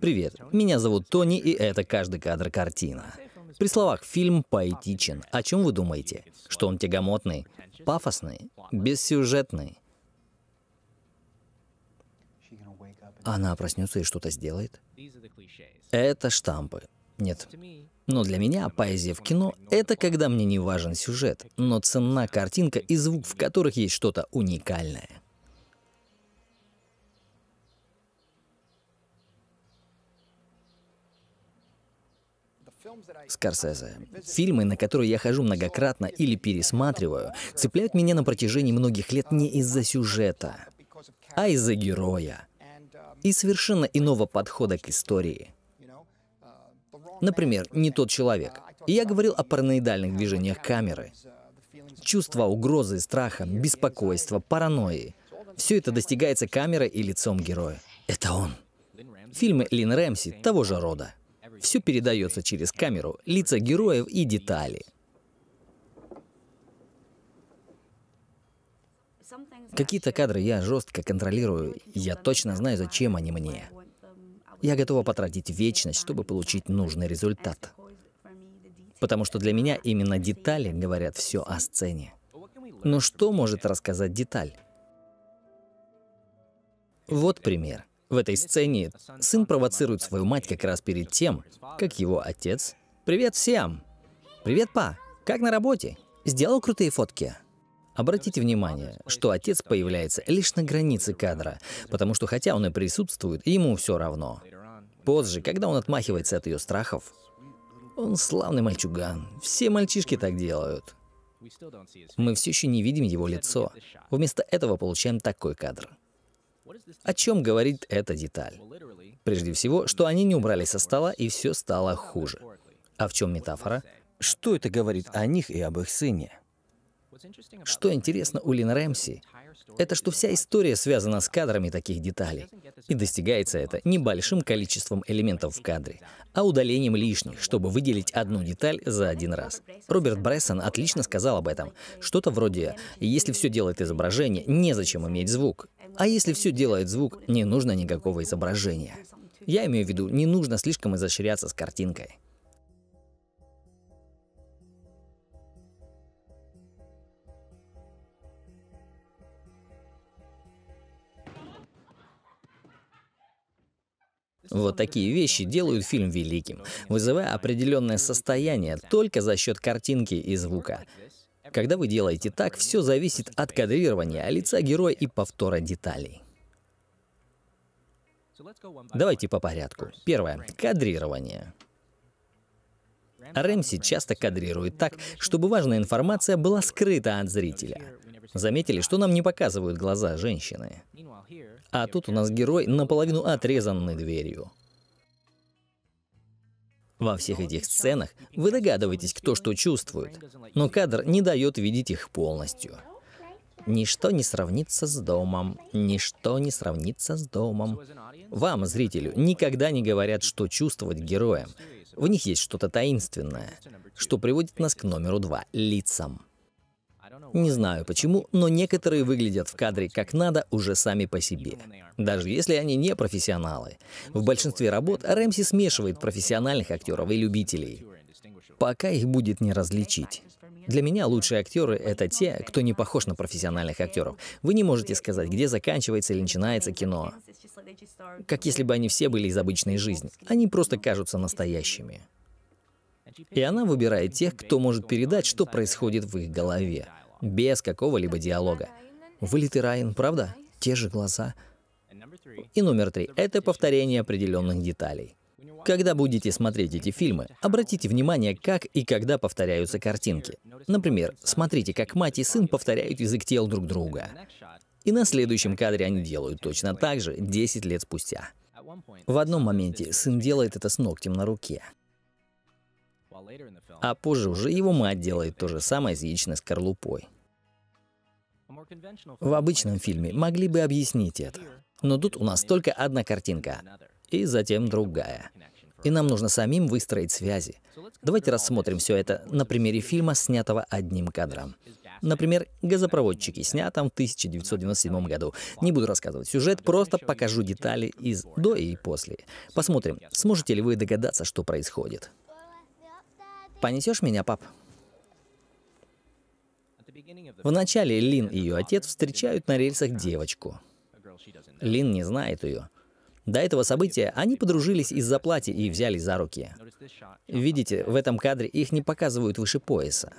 Привет, меня зовут Тони, и это «Каждый кадр картина». При словах «фильм поэтичен», о чем вы думаете? Что он тягомотный, пафосный, бессюжетный? Она проснется и что-то сделает? Это штампы. Нет. Но для меня поэзия в кино — это когда мне не важен сюжет, но цена картинка и звук, в которых есть что-то уникальное. Скорсезе. Фильмы, на которые я хожу многократно или пересматриваю, цепляют меня на протяжении многих лет не из-за сюжета, а из-за героя и совершенно иного подхода к истории. Например, «Не тот человек». я говорил о параноидальных движениях камеры. Чувство угрозы, страха, беспокойства, паранойи. Все это достигается камерой и лицом героя. Это он. Фильмы Лин Рэмси того же рода. Все передается через камеру, лица героев и детали. Какие-то кадры я жестко контролирую. Я точно знаю, зачем они мне. Я готова потратить вечность, чтобы получить нужный результат. Потому что для меня именно детали говорят все о сцене. Но ну что может рассказать деталь? Вот пример. В этой сцене сын провоцирует свою мать как раз перед тем, как его отец... «Привет всем! Привет, па! Как на работе? Сделал крутые фотки?» Обратите внимание, что отец появляется лишь на границе кадра, потому что хотя он и присутствует, ему все равно. Позже, когда он отмахивается от ее страхов, он славный мальчуган. Все мальчишки так делают. Мы все еще не видим его лицо. Вместо этого получаем такой кадр. О чем говорит эта деталь? Прежде всего, что они не убрались со стола, и все стало хуже. А в чем метафора? Что это говорит о них и об их сыне? Что интересно у Лин Рэмси, это что вся история связана с кадрами таких деталей. И достигается это не большим количеством элементов в кадре, а удалением лишних, чтобы выделить одну деталь за один раз. Роберт Брессон отлично сказал об этом. Что-то вроде «Если все делает изображение, незачем иметь звук». А если все делает звук, не нужно никакого изображения. Я имею в виду, не нужно слишком изощряться с картинкой. Вот такие вещи делают фильм великим, вызывая определенное состояние только за счет картинки и звука. Когда вы делаете так, все зависит от кадрирования, лица героя и повтора деталей. Давайте по порядку. Первое. Кадрирование. Рэмси часто кадрирует так, чтобы важная информация была скрыта от зрителя. Заметили, что нам не показывают глаза женщины. А тут у нас герой наполовину отрезанный дверью. Во всех этих сценах вы догадываетесь, кто что чувствует, но кадр не дает видеть их полностью. Ничто не сравнится с домом. Ничто не сравнится с домом. Вам, зрителю, никогда не говорят, что чувствовать героям. В них есть что-то таинственное, что приводит нас к номеру два — лицам. Не знаю почему, но некоторые выглядят в кадре как надо уже сами по себе, даже если они не профессионалы. В большинстве работ Рэмси смешивает профессиональных актеров и любителей, пока их будет не различить. Для меня лучшие актеры — это те, кто не похож на профессиональных актеров. Вы не можете сказать, где заканчивается или начинается кино. Как если бы они все были из обычной жизни. Они просто кажутся настоящими. И она выбирает тех, кто может передать, что происходит в их голове. Без какого-либо диалога. Вылет и Райан, правда? Те же глаза. И номер три — это повторение определенных деталей. Когда будете смотреть эти фильмы, обратите внимание, как и когда повторяются картинки. Например, смотрите, как мать и сын повторяют язык тел друг друга. И на следующем кадре они делают точно так же 10 лет спустя. В одном моменте сын делает это с ногтем на руке. А позже уже его мать делает то же самое с яичной скорлупой. В обычном фильме могли бы объяснить это. Но тут у нас только одна картинка, и затем другая. И нам нужно самим выстроить связи. Давайте рассмотрим все это на примере фильма, снятого одним кадром. Например, «Газопроводчики», снятом в 1997 году. Не буду рассказывать сюжет, просто покажу детали из «до» и «после». Посмотрим, сможете ли вы догадаться, что происходит. Понесешь меня, пап? В начале Лин и ее отец встречают на рельсах девочку. А Лин не знает ее. До этого события они подружились из-за платья и взяли за руки. Видите, в этом кадре их не показывают выше пояса.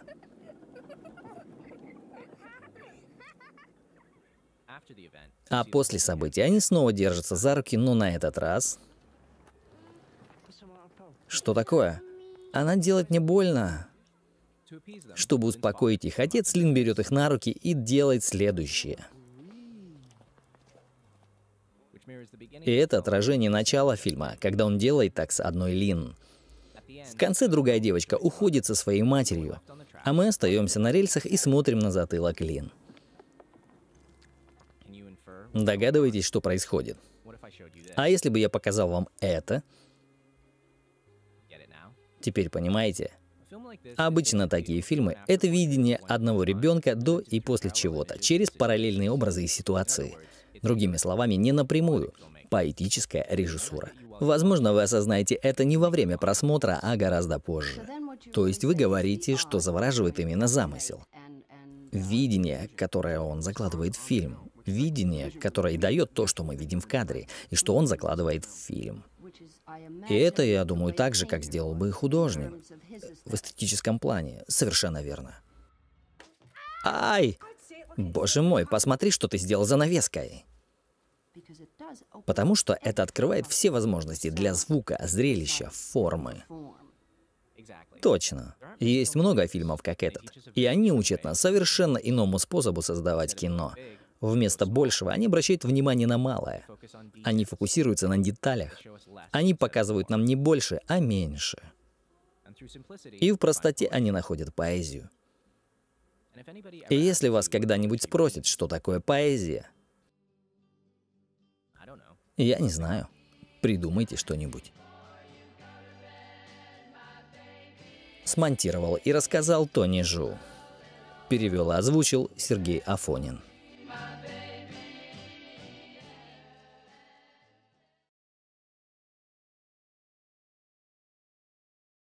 А после событий они снова держатся за руки, но на этот раз... Что такое? Она делать не больно. Чтобы успокоить их, отец Лин берет их на руки и делает следующее. И это отражение начала фильма, когда он делает так с одной Лин. В конце другая девочка уходит со своей матерью, а мы остаемся на рельсах и смотрим на затылок Лин. Догадываетесь, что происходит? А если бы я показал вам это, Теперь понимаете? Обычно такие фильмы — это видение одного ребенка до и после чего-то, через параллельные образы и ситуации. Другими словами, не напрямую. Поэтическая режиссура. Возможно, вы осознаете это не во время просмотра, а гораздо позже. То есть вы говорите, что завораживает именно замысел. Видение, которое он закладывает в фильм. Видение, которое и дает то, что мы видим в кадре, и что он закладывает в фильм. И это, я думаю, так же, как сделал бы и художник. В эстетическом плане. Совершенно верно. Ай! Боже мой, посмотри, что ты сделал за навеской. Потому что это открывает все возможности для звука, зрелища, формы. Точно. Есть много фильмов, как этот. И они учат нас совершенно иному способу создавать кино. Вместо большего они обращают внимание на малое. Они фокусируются на деталях. Они показывают нам не больше, а меньше. И в простоте они находят поэзию. И если вас когда-нибудь спросят, что такое поэзия, я не знаю. Придумайте что-нибудь. Смонтировал и рассказал Тони Жу. Перевел и озвучил Сергей Афонин.